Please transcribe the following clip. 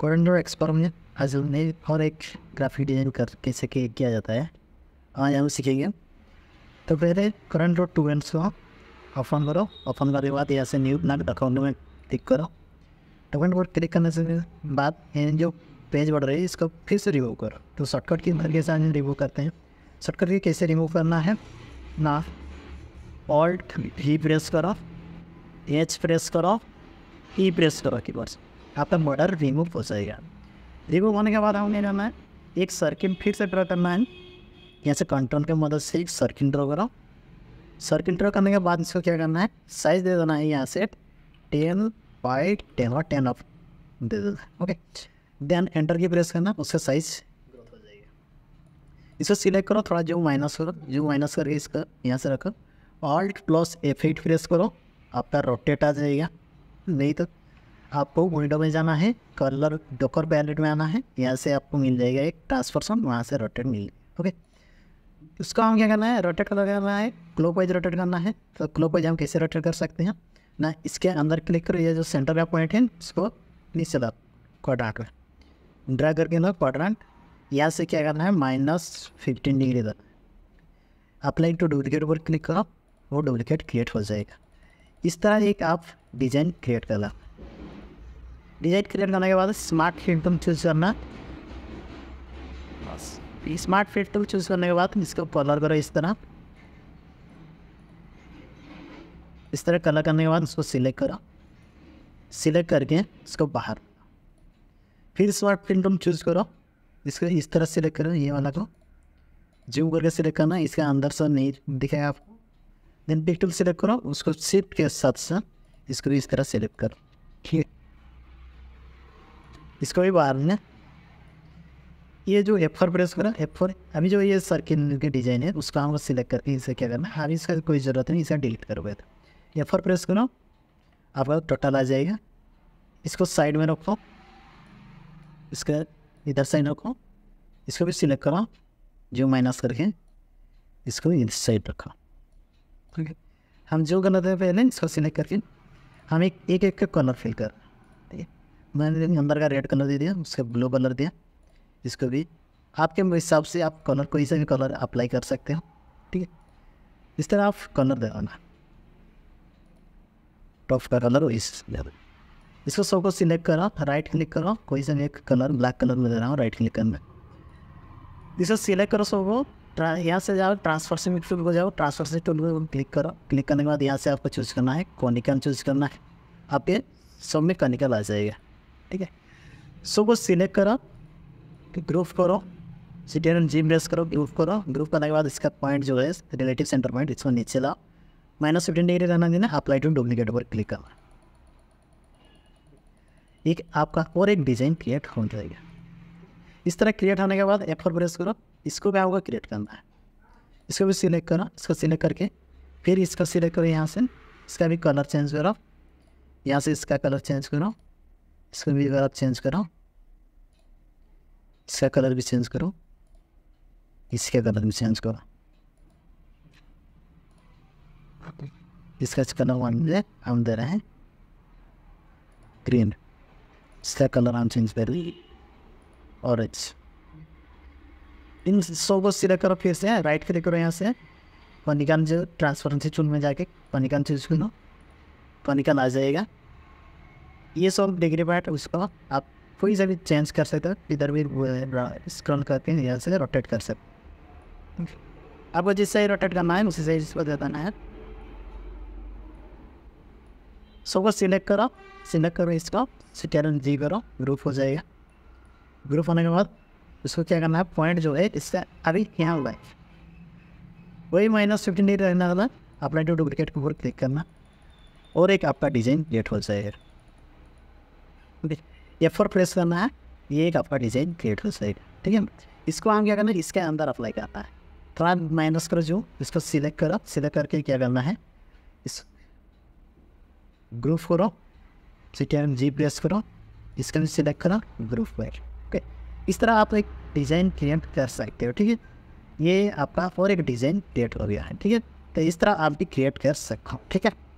coriander एक्सपर्म में हजल ने और एक ग्राफिक डिज़ाइन कर कैसे किया जाता है आज हम सीखेंगे तो पहले कॉरेंडर टू एंड को ओपन करो ओपन करने के बाद यहाँ से न्यू नाक अकाउंट में क्लिक करो डॉक्यूमेंट पर क्लिक करने से बाद जो पेज बढ़ रही है इसको फिर से रिमूव करो तो शॉर्टकट की मदद से हम रिमूव करते हैं शॉर्टकट की कैसे रिमूव करना है ना ऑल्ट ही प्रेस करो एच प्रेस करो ई e प्रेस करो की से आपका मर्डर रिमूव हो जाएगा रिमूव होने के बाद हमने जो है एक सर्किट फिर से ड्रॉ करना है यहाँ से कंट्रोल की मदद से एक सर्किट ड्रॉ करो सर्किट ड्रॉ करने के बाद इसको क्या करना है साइज़ दे देना है यहाँ से टेन बाई टेन और टेन ऑफ दे देना okay then enter key press करना उसका साइज़ ग्रोथ हो जाएगा इसको सिलेक्ट करो थोड़ा जो माइनस करो जो माइनस करके इसका यहाँ से रखो ऑल्ट प्लस एफ प्रेस करो आपका रोटेट आ जाएगा नहीं तो आपको विंडो में जाना है कलर डॉकर बैलेट में आना है यहाँ से आपको मिल जाएगा एक ट्रांसफॉर्सन वहाँ से रोटेट मिल ओके उसका हम क्या करना है रोटेट करना है क्लोक वाइज रोटेट करना है तो क्लोक वाइज हम कैसे रोटेट कर सकते हैं ना इसके अंदर क्लिक करो ये जो सेंटर का पॉइंट है इसको नीचे दब क्वाड्रांट में ड्रा करके लो क्वाड्रांट यहाँ से क्या करना है माइनस फिफ्टीन डिग्री तक अप्लाई टू डुप्लीकेट पर क्लिक करो वो डुप्लीकेट क्रिएट हो जाएगा इस तरह एक आप डिज़ाइन क्रिएट कर लो डिजाइन क्रिएट करने के बाद स्मार्ट फिट तुम चूज़ करना बस स्मार्ट फिट तुम चूज़ करने के बाद इसको कलर करो इस तरह इस तरह कलर करने के बाद उसको सिलेक्ट करो सिलेक्ट करके इसको बाहर फिर स्मार्ट फील्ड तुम चूज़ करो इसको इस तरह सिलेक्ट करो ये वाला को जूम करके सिलेक्ट करना इसके अंदर से नहीं दिखाएगा आपको देन पिक्टल सिलेक्ट करो उसको शिफ्ट के साथ साथ इसको इस तरह सेलेक्ट करो ठीक है इसको भी बाहर ना ये जो एफ फोर प्रेस करा एफ फोर अभी जो ये सर्किल के डिज़ाइन है उसका हमको सिलेक्ट करके इसे क्या करना है अभी इसका कोई ज़रूरत नहीं इसे डिलीट हुए तो एफ फोर प्रेस करो आपका टोटल आ जाएगा इसको साइड में रखो इसका इधर साइड रखो इसको भी सिलेक्ट करो जो माइनस करके इसको इस साइड रखो ठीक है हम जो गलत है पहले इसको सिलेक्ट करके हम एक एक एक कॉर्नर फिल कर मैंने अंदर का रेड कलर दे दिया उसका ब्लू कलर दिया इसको भी आपके हिसाब से आप कलर कोई सा भी कलर अप्लाई कर सकते हो ठीक है इस तरह आप कलर दे देना टॉप का कलर इस लेवल इसको सबको सिलेक्ट करो राइट क्लिक करो कोई सा भी एक कलर ब्लैक कलर में दे रहा हूँ राइट क्लिक करना इसको सिलेक्ट करो सबको यहाँ से जाओ ट्रांसफर से मिक्स को जाओ ट्रांसफर से टूल को क्लिक करो क्लिक करने के बाद यहाँ से आपको चूज़ करना है कॉनिकल चूज़ करना है आपके सब में कॉनिकल आ जाएगा ठीक है सो वो सिलेक्ट करो ग्रुप करो सिटेन जिम रेस करो ग्रुप करो ग्रुप करने के बाद इसका पॉइंट जो है रिलेटिव सेंटर पॉइंट इसको नीचे लाओ माइनस फिफ्टीन डिग्री रहना देना अप्लाई टू डुप्लीकेट पर क्लिक करना एक आपका और एक डिज़ाइन क्रिएट हो जाएगा इस तरह क्रिएट होने के बाद एफ और प्रेस करो इसको भी आपको क्रिएट करना है इसको भी सिलेक्ट करो इसको सिलेक्ट करके फिर इसका सिलेक्ट करो यहाँ से इसका भी कलर चेंज करो यहाँ से इसका कलर चेंज करो इसका भी अगर आप चेंज करो इसका कलर भी चेंज करो इसका कलर भी चेंज करो इसका कलर वन में हम दे रहे हैं ग्रीन इसका कलर हम चेंज कर दी ऑरेंज इन सो को सिलेक्ट करो फिर से राइट क्लिक करो यहाँ से पनिकान जो ट्रांसफरेंसी चुन में जाके पनिकान चूज करो पनिकान आ जाएगा ये सब डिग्री पार्ट उसको आप कोई सा भी चेंज कर सकते हो इधर भी स्क्रॉल करके यहाँ से रोटेट कर सकते आपको जिस साइड रोटेट करना है उसी साइड इसको देना है वो सिलेक्ट करो सिलेक्ट करो इसका सिटेरन जी करो ग्रुप हो जाएगा ग्रुप होने के बाद उसको क्या करना है पॉइंट जो है इससे अभी यहाँ हुआ है वही माइनस फिफ्टीन डिग्री रहने वाला अपना टू डुप्लीकेट को क्लिक करना और एक आपका डिज़ाइन डेट हो जाएगा एफ फोर प्रेस करना है ये एक आपका डिज़ाइन क्रिएट हो जाएगा ठीक है इसको हम क्या करना है इसके अंदर अप्लाई करना है थोड़ा माइनस करो जो इसको सिलेक्ट करो सिलेक्ट करके क्या करना है इस ग्रुप करो एम जी प्रेस करो इसके भी सिलेक्ट करो ग्रुप वाइड ओके इस तरह आप एक डिज़ाइन क्रिएट कर सकते हो ठीक है ये आपका और एक डिज़ाइन क्रिएट हो गया है ठीक है तो इस तरह आप भी क्रिएट कर सकते हो ठीक है